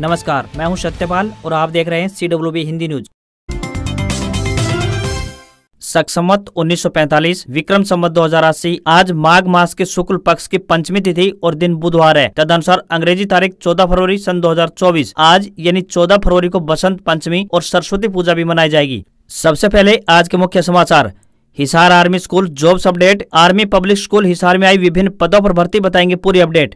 नमस्कार मैं हूं सत्यपाल और आप देख रहे हैं C W B Hindi news सक्षमत 1945 विक्रम संवत दो आज माघ मास के शुक्ल पक्ष की पंचमी तिथि और दिन बुधवार है तदनुसार अंग्रेजी तारीख 14 फरवरी सन 2024 आज यानी 14 फरवरी को बसंत पंचमी और सरस्वती पूजा भी मनाई जाएगी सबसे पहले आज के मुख्य समाचार Hisar army school jobs update army public school Hisar में आई विभिन्न पदों पर भर्ती बताएंगे पूरी अपडेट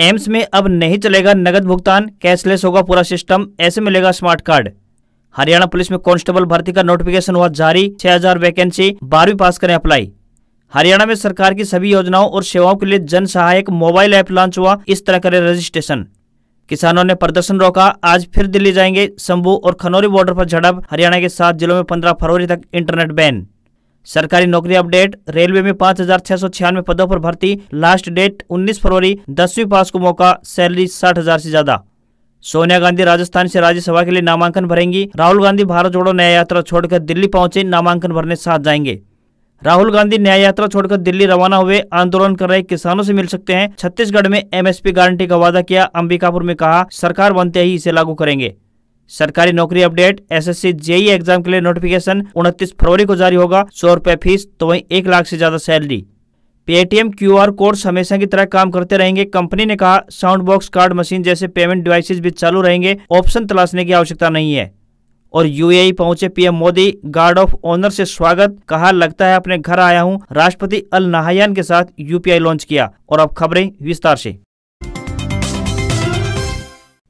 एम्स में अब नहीं चलेगा नगद भुगतान कैशलेस होगा पूरा सिस्टम ऐसे मिलेगा स्मार्ट कार्ड हरियाणा पुलिस में कांस्टेबल भर्ती का नोटिफिकेशन हुआ जारी 6000 वैकेंसी बारहवीं पास करें अप्लाई हरियाणा में सरकार की सभी योजनाओं और सेवाओं के लिए जन सहायक मोबाइल ऐप लॉन्च हुआ इस तरह करें रजिस्ट्रेशन किसानों ने प्रदर्शन रोका आज फिर दिल्ली जाएंगे शंभू और खनौरी बॉर्डर पर झड़प हरियाणा के सात जिलों में पंद्रह फरवरी तक इंटरनेट बैन सरकारी नौकरी अपडेट रेलवे में पाँच हजार छह सौ छियानवे पदों पर भर्ती लास्ट डेट 19 फरवरी दसवीं पास को मौका सैलरी साठ हजार से ज्यादा सोनिया गांधी राजस्थान से राज्यसभा के लिए नामांकन भरेंगी राहुल गांधी भारत जोड़ो न्याय यात्रा छोड़कर दिल्ली पहुंचे नामांकन भरने साथ जाएंगे राहुल गांधी न्याय यात्रा छोड़कर दिल्ली रवाना हुए आंदोलन कर रहे किसानों से मिल सकते हैं छत्तीसगढ़ में एमएसपी गारंटी का वादा किया अंबिकापुर में कहा सरकार बनते ही इसे लागू करेंगे सरकारी नौकरी अपडेट एसएससी जेई एग्जाम के लिए नोटिफिकेशन उनतीस फरवरी को जारी होगा सौ रुपए फीस तो वही एक लाख से ज्यादा salary Paytm Q R codes हमेशा की तरह काम करते रहेंगे कंपनी ने कहा साउंड बॉक्स कार्ड मशीन जैसे पेमेंट डिवाइसेस भी चालू रहेंगे ऑप्शन तलाशने की आवश्यकता नहीं है और यूएई e पहुंचे PM Modi guard of honour से स्वागत कहा लगता है अपने घर आया हूं राष्ट्रपति अल नाहयान के साथ यूपीआई लॉन्च किया और अब खबरें विस्तार से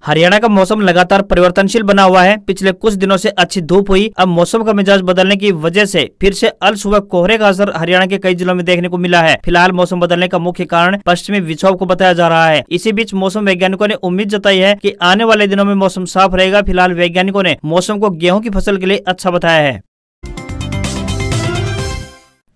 हरियाणा का मौसम लगातार परिवर्तनशील बना हुआ है पिछले कुछ दिनों से अच्छी धूप हुई अब मौसम का मिजाज बदलने की वजह से फिर से अल सुबह कोहरे का असर हरियाणा के कई जिलों में देखने को मिला है फिलहाल मौसम बदलने का मुख्य कारण पश्चिमी विक्षोभ को बताया जा रहा है इसी बीच मौसम वैज्ञानिकों ने उम्मीद जताई है की आने वाले दिनों में मौसम साफ रहेगा फिलहाल वैज्ञानिकों ने मौसम को गेहूँ की फसल के लिए अच्छा बताया है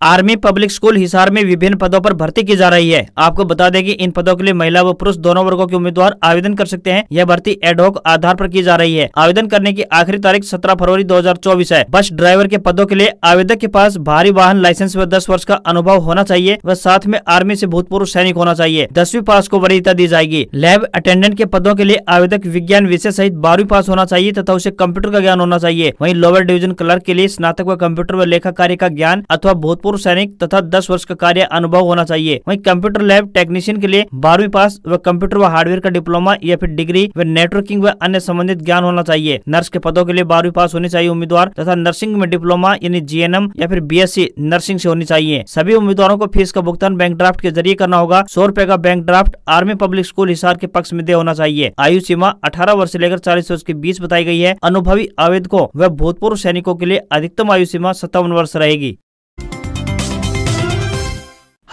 आर्मी पब्लिक स्कूल हिसार में विभिन्न पदों पर भर्ती की जा रही है आपको बता दें कि इन पदों के लिए महिला व पुरुष दोनों वर्गों के उम्मीदवार आवेदन कर सकते हैं यह भर्ती एडोक आधार पर की जा रही है आवेदन करने की आखिरी तारीख 17 फरवरी 2024 है बस ड्राइवर के पदों के लिए आवेदक के पास भारी वाहन लाइसेंस व दस वर्ष का अनुभव होना चाहिए व साथ में आर्मी ऐसी भूतपूर्व सैनिक होना चाहिए दसवीं पास को वरीयता दी जाएगी लैब अटेंडेंट के पदों के लिए आवेदक विज्ञान विषय सहित बारहवीं पास होना चाहिए तथा उसे कंप्यूटर का ज्ञान होना चाहिए वही लोअर डिविजन क्लर्क के लिए स्नातक व कंप्यूटर व लेखा कार्य का ज्ञान अथवा भूतपूर्व पूर्व सैनिक तथा दस वर्ष का कार्य अनुभव होना चाहिए वही कंप्यूटर लैब टेक्नीशियन के लिए बारहवीं पास व कंप्यूटर व हार्डवेयर का डिप्लोमा या फिर डिग्री व नेटवर्किंग व अन्य संबंधित ज्ञान होना चाहिए नर्स के पदों के लिए बारहवीं पास होनी चाहिए उम्मीदवार तथा नर्सिंग में डिप्लोमा यानी जीएनएम या फिर बी नर्सिंग ऐसी होनी चाहिए सभी उम्मीदवारों को फीस का भुगतान बैंक ड्राफ्ट के जरिए करना होगा सौ रूपए का bank draft army public school Hisar के पक्ष में दे होना चाहिए आयु सीमा अठारह वर्ष ऐसी लेकर चालीस वर्ष के बीच बताई गई है अनुभवी आवेदकों व भूतपूर्व सैनिकों के लिए अधिकतम आयु सीमा सत्तावन वर्ष रहेगी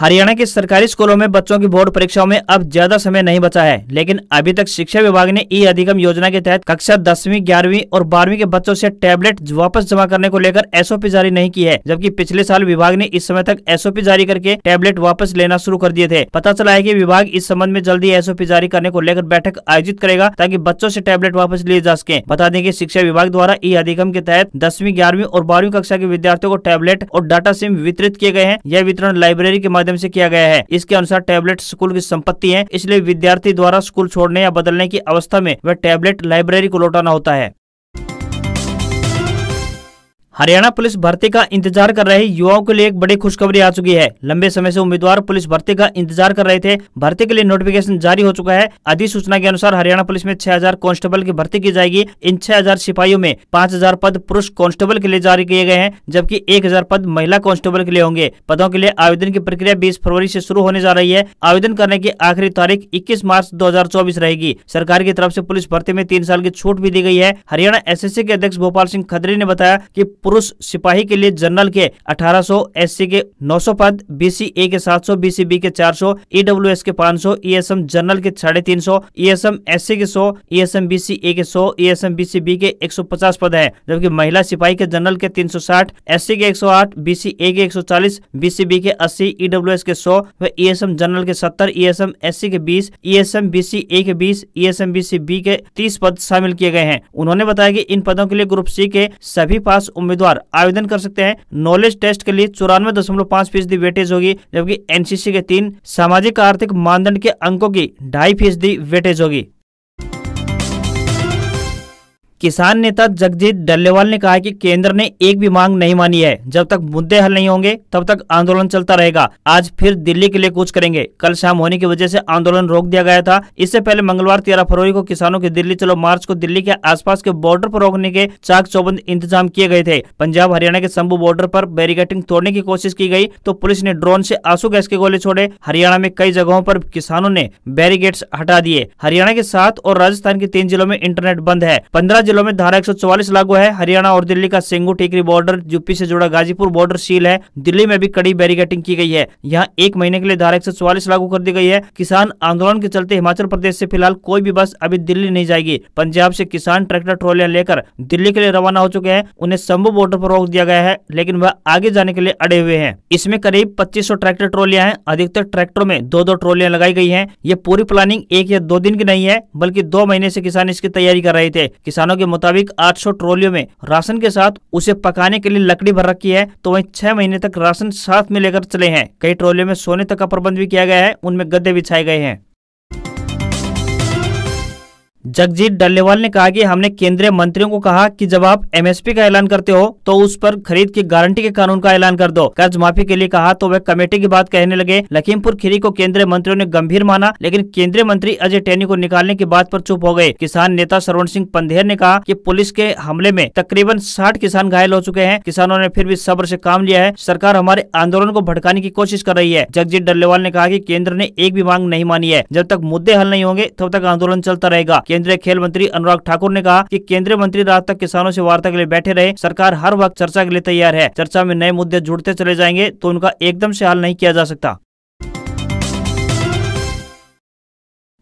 हरियाणा के सरकारी स्कूलों में बच्चों की बोर्ड परीक्षाओं में अब ज्यादा समय नहीं बचा है लेकिन अभी तक शिक्षा विभाग ने ई अधिगम योजना के तहत कक्षा दसवीं ग्यारहवीं और बारहवीं के बच्चों से टैबलेट वापस जमा करने को लेकर एसओपी जारी नहीं की है जबकि पिछले साल विभाग ने इस समय तक एसओपी जारी करके टैबलेट वापस लेना शुरू कर दिए थे पता चला है की विभाग इस संबंध में जल्दी एसओपी जारी करने को लेकर बैठक आयोजित करेगा ताकि बच्चों ऐसी टैबलेट वापस लिए जा सके बता दें की शिक्षा विभाग द्वारा ई अधिगम के तहत दसवीं ग्यारहवीं और बारहवीं कक्षा के विद्यार्थियों को टैबलेट और डाटा सिम वितरित किए गए हैं यह वितरण लाइब्रेरी के माध्यम माध्यम से किया गया है इसके अनुसार टैबलेट स्कूल की संपत्ति है इसलिए विद्यार्थी द्वारा स्कूल छोड़ने या बदलने की अवस्था में वह टैबलेट लाइब्रेरी को लौटाना होता है हरियाणा पुलिस भर्ती का इंतजार कर रहे युवाओं के लिए एक बड़ी खुशखबरी आ चुकी है लंबे समय से उम्मीदवार पुलिस भर्ती का इंतजार कर रहे थे भर्ती के लिए नोटिफिकेशन जारी हो चुका है अधिसूचना के अनुसार हरियाणा पुलिस में 6000 कांस्टेबल की भर्ती की जाएगी इन 6000 सिपाहियों में 5000 पद पुरुष कांस्टेबल के लिए जारी किए गए हैं जबकि एक पद महिला कांस्टेबल के लिए होंगे पदों के लिए आवेदन की प्रक्रिया बीस फरवरी ऐसी शुरू होने जा रही है आवेदन करने की आखिरी तारीख इक्कीस मार्च दो रहेगी सरकार की तरफ ऐसी पुलिस भर्ती में तीन साल की छूट भी दी गई है हरियाणा एस के अध्यक्ष भोपाल सिंह खदरी ने बताया की पुरुष सिपाही के लिए जनरल के 1800 एससी के 900 पद बी सी ए के 700 बी के 400 एस के 500 एम जनरल के साढ़े तीन सौ E S M S C के 100 सी ए के 100 सी बी के 150 पद है जबकि महिला सिपाही के जनरल के 360 सी के 108 ए के 140 बी के अस्सी ई डब्ल्यू एस के 100 व एम जनरल के 70 एस सी के 20 सी ए के 20 सी बी के 30 पद शामिल किए गए हैं उन्होंने बताया की इन पदों के लिए ग्रुप सी के सभी पास उम्मीद उम्मीदवार आवेदन कर सकते हैं नॉलेज टेस्ट के लिए चौरानवे दशमलव पाँच फीसदी वेटेज होगी जबकि एनसीसी के तीन सामाजिक आर्थिक मानदंड के अंकों की ढाई फीसदी वेटेज होगी किसान नेता जगजीत डल्लेवाल ने कहा कि केंद्र ने एक भी मांग नहीं मानी है जब तक मुद्दे हल नहीं होंगे तब तक आंदोलन चलता रहेगा आज फिर दिल्ली के लिए कुछ करेंगे कल शाम होने की वजह से आंदोलन रोक दिया गया था इससे पहले मंगलवार तेरह फरवरी को किसानों के दिल्ली चलो मार्च को दिल्ली के आसपास के बॉर्डर पर रोकने के चाक चौबंद इंतजाम किए गए थे पंजाब हरियाणा के शंभू बॉर्डर पर बैरिकेटिंग तोड़ने की कोशिश की गई तो पुलिस ने ड्रोन से आंसू गैस के गोले छोड़े हरियाणा में कई जगहों पर किसानों ने बैरिगेट्स हटा दिए हरियाणा के सात और राजस्थान के तीन जिलों में इंटरनेट बंद है पंद्रह जिलों में धारा एक लागू है हरियाणा और दिल्ली का सेंगू टेकरी बॉर्डर यूपी से जुड़ा गाजीपुर बॉर्डर सील है दिल्ली में भी कड़ी बैरिकेटिंग की गई है यहाँ एक महीने के लिए धारा एक लागू कर दी गई है किसान आंदोलन के चलते हिमाचल प्रदेश ऐसी फिलहाल कोई भी बस अभी दिल्ली नहीं जाएगी पंजाब ऐसी किसान ट्रैक्टर ट्रोलियाँ लेकर दिल्ली के लिए रवाना हो चुके हैं उन्हें शंभू बॉर्डर आरोप रोक दिया गया है लेकिन वह आगे जाने के लिए अड़े हुए हैं इसमें करीब पच्चीस ट्रैक्टर ट्रोलियाँ हैं अधिकतर ट्रैक्टरों में दो दो ट्रोलियाँ लगाई गई है ये पूरी प्लानिंग एक या दो दिन की नहीं है बल्कि दो महीने से किसान इसकी तैयारी कर रहे थे किसानों के मुताबिक 800 ट्रोलियों में राशन के साथ उसे पकाने के लिए लकड़ी भर रखी है तो वही छह महीने तक राशन साथ में लेकर चले हैं कई ट्रोलियों में सोने तक का प्रबंध भी किया गया है उनमें गद्दे बिछाए गए हैं जगजीत डल्लेवाल ने कहा कि हमने केंद्रीय मंत्रियों को कहा कि जब आप एमएसपी का ऐलान करते हो तो उस पर खरीद की गारंटी के कानून का ऐलान कर दो कर्ज माफी के लिए कहा तो वह कमेटी की बात कहने लगे लखीमपुर खीरी को केंद्रीय मंत्रियों ने गंभीर माना लेकिन केंद्रीय मंत्री अजय टैनी को निकालने की बात आरोप चुप हो गए किसान नेता श्रवण सिंह पंधेर ने कहा की पुलिस के हमले में तकरीबन साठ किसान घायल हो चुके हैं किसानों ने फिर भी सब्र ऐसी काम लिया है सरकार हमारे आंदोलन को भड़काने की कोशिश कर रही है जगजीत डल्लेवाल ने कहा की केंद्र ने एक भी मांग नहीं मानी है जब तक मुद्दे हल नहीं होंगे तब तक आंदोलन चलता रहेगा केंद्रीय खेल मंत्री अनुराग ठाकुर ने कहा कि केंद्रीय मंत्री रात तक किसानों से वार्ता के लिए बैठे रहे सरकार हर वक्त चर्चा के लिए तैयार है चर्चा में नए मुद्दे जुड़ते चले जाएंगे तो उनका एकदम से हल नहीं किया जा सकता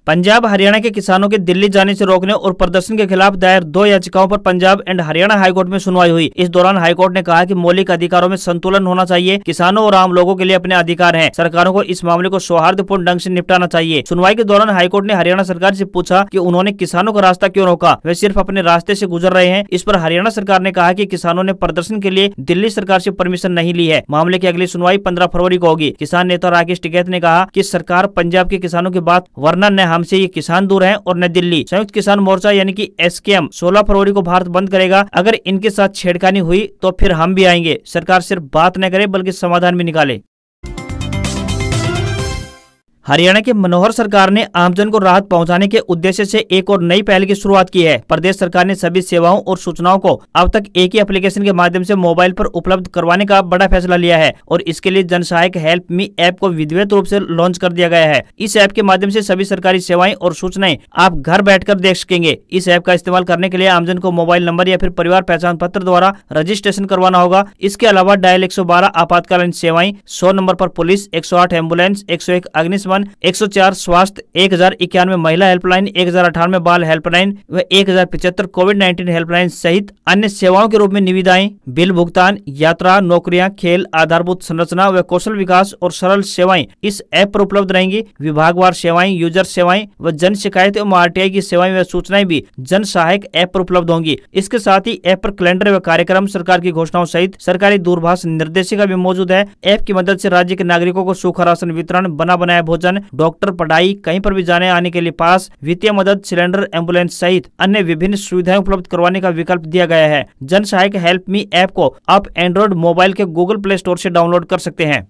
पंजाब हरियाणा के किसानों के दिल्ली जाने से रोकने और प्रदर्शन के खिलाफ दायर दो याचिकाओं पर पंजाब एंड हरियाणा हाईकोर्ट में सुनवाई हुई इस दौरान हाईकोर्ट ने कहा कि मौलिक अधिकारों में संतुलन होना चाहिए किसानों और आम लोगों के लिए अपने अधिकार हैं सरकारों को इस मामले को सौहार्दपूर्ण ढंग ऐसी निपटाना चाहिए सुनवाई के दौरान हाईकोर्ट ने हरियाणा सरकार ऐसी पूछा की उन्होंने किसानों का रास्ता क्यों रोका वे सिर्फ अपने रास्ते ऐसी गुजर रहे हैं इस पर हरियाणा सरकार ने कहा की किसानों ने प्रदर्शन के लिए दिल्ली सरकार ऐसी परमिशन नहीं ली है मामले की अगली सुनवाई पंद्रह फरवरी को होगी किसान नेता राकेश टिकैत ने कहा की सरकार पंजाब के किसानों की बात वर्णन न काम से ये किसान दूर हैं और न दिल्ली संयुक्त किसान मोर्चा यानी कि एसकेएम 16 फरवरी को भारत बंद करेगा अगर इनके साथ छेड़खानी हुई तो फिर हम भी आएंगे सरकार सिर्फ बात न करे बल्कि समाधान भी निकाले हरियाणा के मनोहर सरकार ने आमजन को राहत पहुंचाने के उद्देश्य से एक और नई पहल की शुरुआत की है प्रदेश सरकार ने सभी सेवाओं और सूचनाओं को अब तक एक ही एप्लीकेशन के माध्यम से मोबाइल पर उपलब्ध करवाने का बड़ा फैसला लिया है और इसके लिए जन सहायक हेल्प मी ऐप को विधिवत रूप से लॉन्च कर दिया गया है इस ऐप के माध्यम से सभी सरकारी सेवाएं और सूचनाएं आप घर बैठ देख सकेंगे इस ऐप का इस्तेमाल करने के लिए आमजन को मोबाइल नंबर या फिर परिवार पहचान पत्र द्वारा रजिस्ट्रेशन करवाना होगा इसके अलावा डायल एक आपातकालीन सेवाएं सौ नंबर आरोप पुलिस एक सौ आठ एम्बुलेंस एक सौ इक्यावन एक सौ चार स्वास्थ्य एक हजार इक्यानवे महिला हेल्पलाइन एक हजार अठानवे बाल हेल्पलाइन व एक हजार पिछहत्तर कोविड नाइन्टीन हेल्पलाइन सहित अन्य सेवाओं के रूप में निविदाएं बिल भुगतान यात्रा नौकरियां खेल आधारभूत संरचना व कौशल विकास और सरल सेवाएं इस ऐप पर उपलब्ध रहेंगी विभागवार सेवाएं यूजर सेवाएं व जन शिकायत एवं आई की सेवाएं व सूचनाएं भी जन सहायक ऐप पर उपलब्ध होंगी इसके साथ ही ऐप पर कैलेंडर व कार्यक्रम सरकार की घोषणाओं सहित सरकारी दूरभाष निर्देशिका भी मौजूद है ऐप की मदद से राज्य के नागरिकों को सूखा राशन वितरण बना बनाया भोजन भोजन डॉक्टर पढ़ाई कहीं पर भी जाने आने के लिए पास वित्तीय मदद सिलेंडर एम्बुलेंस सहित अन्य विभिन्न सुविधाएं उपलब्ध करवाने का विकल्प दिया गया है जन सहायक हेल्प मी ऐप को आप एंड्रॉइड मोबाइल के गूगल प्ले स्टोर ऐसी डाउनलोड कर सकते हैं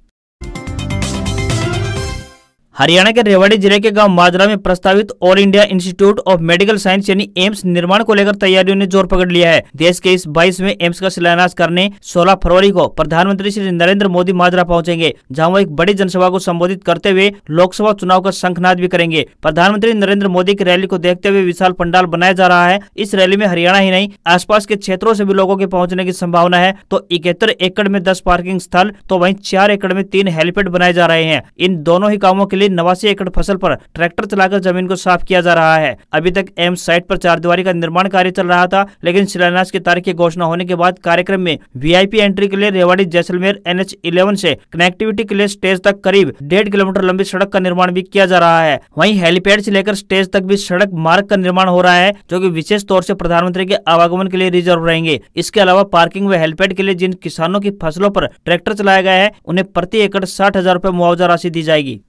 हरियाणा के रेवाड़ी जिले के गांव माजरा में प्रस्तावित all India institute of medical science यानी एम्स निर्माण को लेकर तैयारियों ने जोर पकड़ लिया है देश के इस बाईस में एम्स का शिलान्यास करने 16 फरवरी को प्रधानमंत्री श्री नरेंद्र मोदी माजरा पहुंचेंगे जहां वो एक बड़ी जनसभा को संबोधित करते हुए लोकसभा चुनाव का शंखनाद भी करेंगे प्रधानमंत्री नरेंद्र मोदी की रैली को देखते हुए विशाल पंडाल बनाया जा रहा है इस रैली में हरियाणा ही नहीं आस के क्षेत्रों से भी लोगों के पहुँचने की संभावना है तो इकहत्तर एकड़ में दस पार्किंग स्थल तो वही चार एकड़ में तीन हेलीपेड बनाए जा रहे हैं इन दोनों ही कामों के लिए करीब नवासी एकड़ फसल पर ट्रैक्टर चलाकर जमीन को साफ किया जा रहा है अभी तक एम्स साइट पर चारदीवारी का निर्माण कार्य चल रहा था लेकिन शिलान्यास की तारीख की घोषणा होने के बाद कार्यक्रम में वी एंट्री के लिए Rewari Jaisalmer N H eleven connectivity के लिए स्टेज तक करीब डेढ़ किलोमीटर लंबी सड़क का निर्माण भी किया जा रहा है वही हेलीपैड ऐसी लेकर स्टेज तक भी सड़क मार्ग का निर्माण हो रहा है जो की विशेष तौर ऐसी प्रधानमंत्री के आवागमन के लिए रिजर्व रहेंगे इसके अलावा पार्किंग व हेलीपैड के लिए जिन किसानों की फसलों पर ट्रैक्टर चलाया गया है उन्हें प्रति एकड़ साठ हजार रूपए मुआवजा राशि दी जाएगी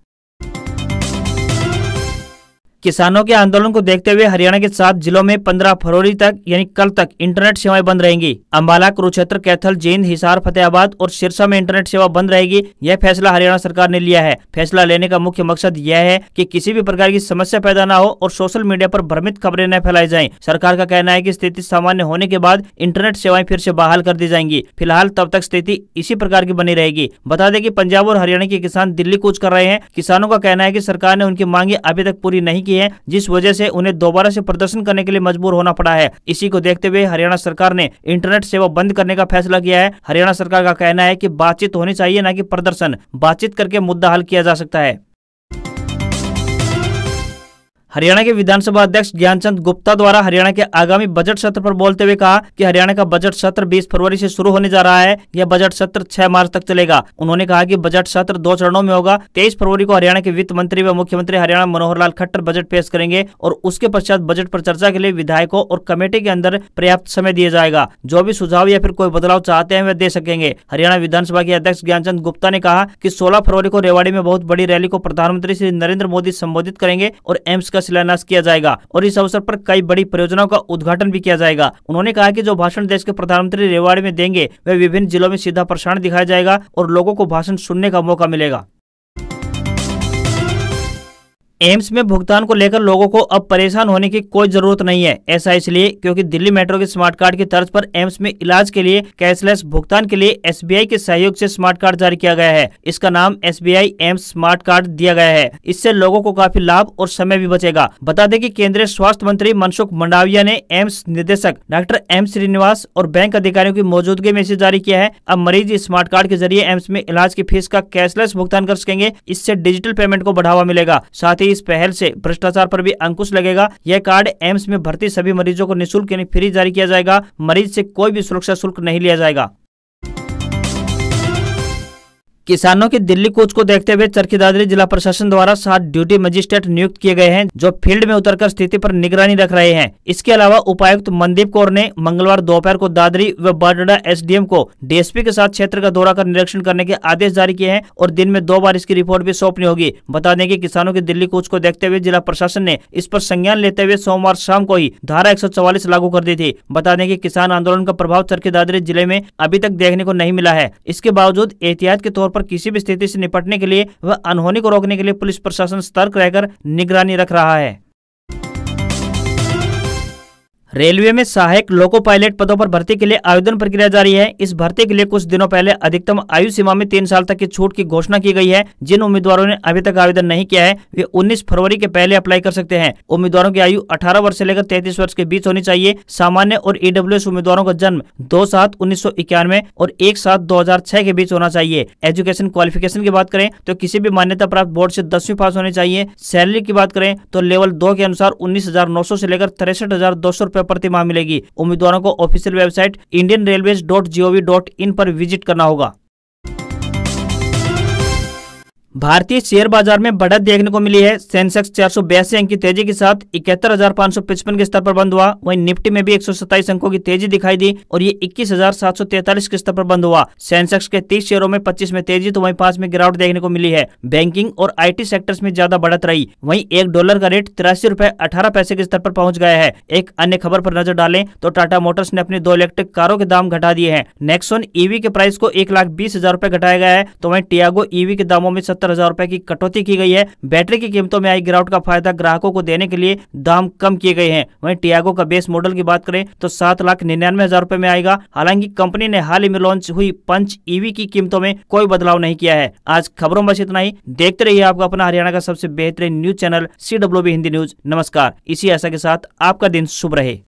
किसानों के आंदोलन को देखते हुए हरियाणा के सात जिलों में 15 फरवरी तक यानी कल तक इंटरनेट सेवाएं बंद रहेंगी अम्बाला कुरुक्षेत्र कैथल जींद हिसार फतेहाबाद और सिरसा में इंटरनेट सेवा बंद रहेगी यह फैसला हरियाणा सरकार ने लिया है फैसला लेने का मुख्य मकसद यह है कि किसी भी प्रकार की समस्या पैदा न हो और सोशल मीडिया आरोप भ्रमित खबरें न फैलाई जाए सरकार का कहना है की स्थिति सामान्य होने के बाद इंटरनेट सेवाएं फिर ऐसी बहाल कर दी जाएंगी फिलहाल तब तक स्थिति इसी प्रकार की बनी रहेगी बता दें की पंजाब और हरियाणा के किसान दिल्ली कूच कर रहे हैं किसानों का कहना है की सरकार ने उनकी मांगे अभी तक पूरी नहीं है जिस वजह से उन्हें दोबारा से प्रदर्शन करने के लिए मजबूर होना पड़ा है इसी को देखते हुए हरियाणा सरकार ने इंटरनेट सेवा बंद करने का फैसला किया है हरियाणा सरकार का कहना है की बातचीत होनी चाहिए न की प्रदर्शन बातचीत करके मुद्दा हल किया जा सकता है हरियाणा के विधानसभा अध्यक्ष ज्ञानचंद गुप्ता द्वारा हरियाणा के आगामी बजट सत्र पर बोलते हुए कहा कि हरियाणा का बजट सत्र 20 फरवरी से शुरू होने जा रहा है यह बजट सत्र 6 मार्च तक चलेगा उन्होंने कहा कि बजट सत्र दो चरणों में होगा 23 फरवरी को हरियाणा के वित्त मंत्री व मुख्यमंत्री हरियाणा मनोहर लाल खट्टर बजट पेश करेंगे और उसके पश्चात बजट पर चर्चा के लिए विधायकों और कमेटी के अंदर पर्याप्त समय दिया जाएगा जो भी सुझाव या फिर कोई बदलाव चाहते हैं वह दे सकेंगे हरियाणा विधानसभा के अध्यक्ष ज्ञानचंद गुप्ता ने कहा की सोलह फरवरी को रेवाड़ी में बहुत बड़ी रैली को प्रधानमंत्री श्री नरेंद्र मोदी संबोधित करेंगे और एम्स का का शिलान्यास किया जाएगा और इस अवसर पर कई बड़ी परियोजनाओं का उद्घाटन भी किया जाएगा उन्होंने कहा की जो भाषण देश के प्रधानमंत्री रेवाड़ी में देंगे वह विभिन्न जिलों में सीधा प्रसारण दिखाया जाएगा और लोगों को भाषण सुनने का मौका मिलेगा एम्स में भुगतान को लेकर लोगों को अब परेशान होने की कोई जरूरत नहीं है ऐसा इसलिए क्योंकि दिल्ली मेट्रो के स्मार्ट कार्ड की तर्ज पर एम्स में इलाज के लिए कैशलेस भुगतान के लिए एसबीआई के सहयोग से स्मार्ट कार्ड जारी किया गया है इसका नाम एसबीआई एम्स स्मार्ट कार्ड दिया गया है इससे लोगों को काफी लाभ और समय भी बचेगा बता दें की केंद्रीय स्वास्थ्य मंत्री मनसुख मंडाविया ने एम्स निदेशक डॉक्टर एम श्रीनिवास और बैंक अधिकारियों की मौजूदगी में इसे जारी किया है अब मरीज स्मार्ट कार्ड के जरिए एम्स में इलाज की फीस का कैशलेस भुगतान कर सकेंगे इससे डिजिटल पेमेंट को बढ़ावा मिलेगा साथ ही की इस पहल से भ्रष्टाचार पर भी अंकुश लगेगा यह कार्ड एम्स में भर्ती सभी मरीजों को निःशुल्क यानी फ्री जारी किया जाएगा मरीज से कोई भी सुरक्षा शुल्क नहीं लिया जाएगा किसानों की दिल्ली कूच को देखते हुए चरखी दादरी जिला प्रशासन द्वारा सात ड्यूटी मजिस्ट्रेट नियुक्त किए गए हैं जो फील्ड में उतरकर स्थिति पर निगरानी रख रहे हैं इसके अलावा उपायुक्त मनदीप कौर ने मंगलवार दोपहर को दादरी व बारडा एसडीएम को डीएसपी के साथ क्षेत्र का दौरा कर निरीक्षण करने के आदेश जारी किए हैं और दिन में दो बार इसकी रिपोर्ट भी सौंपनी होगी बता दें की किसानों की दिल्ली कूच को देखते हुए जिला प्रशासन ने इस पर संज्ञान लेते हुए सोमवार शाम को ही धारा एक लागू कर दी थी बता दें की किसान आंदोलन का प्रभाव चरखी दादरी जिले में अभी तक देखने को नहीं मिला है इसके बावजूद एहतियात के तौर पर पर किसी भी स्थिति से निपटने के लिए व अनहोनी को रोकने के लिए पुलिस प्रशासन सतर्क रहकर निगरानी रख रहा है रेलवे में सहायक लोको पायलट पदों पर भर्ती के लिए आवेदन प्रक्रिया जारी है इस भर्ती के लिए कुछ दिनों पहले अधिकतम आयु सीमा में तीन साल तक की छूट की घोषणा की गई है जिन उम्मीदवारों ने अभी तक आवेदन नहीं किया है वे 19 फरवरी के पहले अप्लाई कर सकते हैं उम्मीदवारों की आयु 18 वर्ष से लेकर 33 वर्ष के बीच होनी चाहिए सामान्य और ईडब्ल्यूएस e उम्मीदवारों का जन्म दो सात उन्नीस और एक सात दो के बीच होना चाहिए एजुकेशन क्वालिफिकेशन की बात करें तो किसी भी मान्यता प्राप्त बोर्ड ऐसी दसवीं पास होनी चाहिए सैलरी की बात करें तो लेवल दो के अनुसार उन्नीस से लेकर तिरसठ हजार रुपए प्रति माह मिलेगी उम्मीदवारों को official website Indian railway dot G O V dot in पर विजिट करना होगा भारतीय शेयर बाजार में बढ़त देखने को मिली है सेंसेक्स चार सौ बयासी अंक की तेजी के साथ इकहत्तर हजार पाँच सौ पचपन के स्तर पर बंद हुआ वहीं निफ्टी में भी एक सौ सत्ताईस अंकों की तेजी दिखाई दी और ये इक्कीस हजार सात सौ तैतालीस के स्तर पर बंद हुआ सेंसेक्स के तीस शेयरों में पच्चीस में तेजी तो वहीं पांच में गिरावट देखने को मिली है बैंकिंग और आईटी सेक्टर्स में ज्यादा बढ़त रही वही एक डॉलर का रेट तिरासी रूपए अठारह पैसे के स्तर पर पहुँच गया है एक अन्य खबर पर नजर डालें तो टाटा मोटर्स ने अपनी दो इलेक्ट्रिक कारों के दाम घटा दिए हैं नेक्सोन ईवी के प्राइस को एक लाख बीस हजार रूपए घटाया गया है तो वही टियागो ईवी के दामों में सत्तर सत्तर हजार रूपए की कटौती की गई है बैटरी की कीमतों में आई गिरावट का फायदा ग्राहकों को देने के लिए दाम कम किए गए हैं वहीं टियागो का बेस मॉडल की बात करें तो सात लाख निन्यानवे हजार रूपए में आएगा हालांकि कंपनी ने हाल ही में लॉन्च हुई पंच ईवी की कीमतों में कोई बदलाव नहीं किया है आज खबरों में इतना ही देखते रहिए आपका अपना हरियाणा का सबसे बेहतरीन news channel C Hindi news नमस्कार इसी आशा के साथ आपका दिन शुभ रहे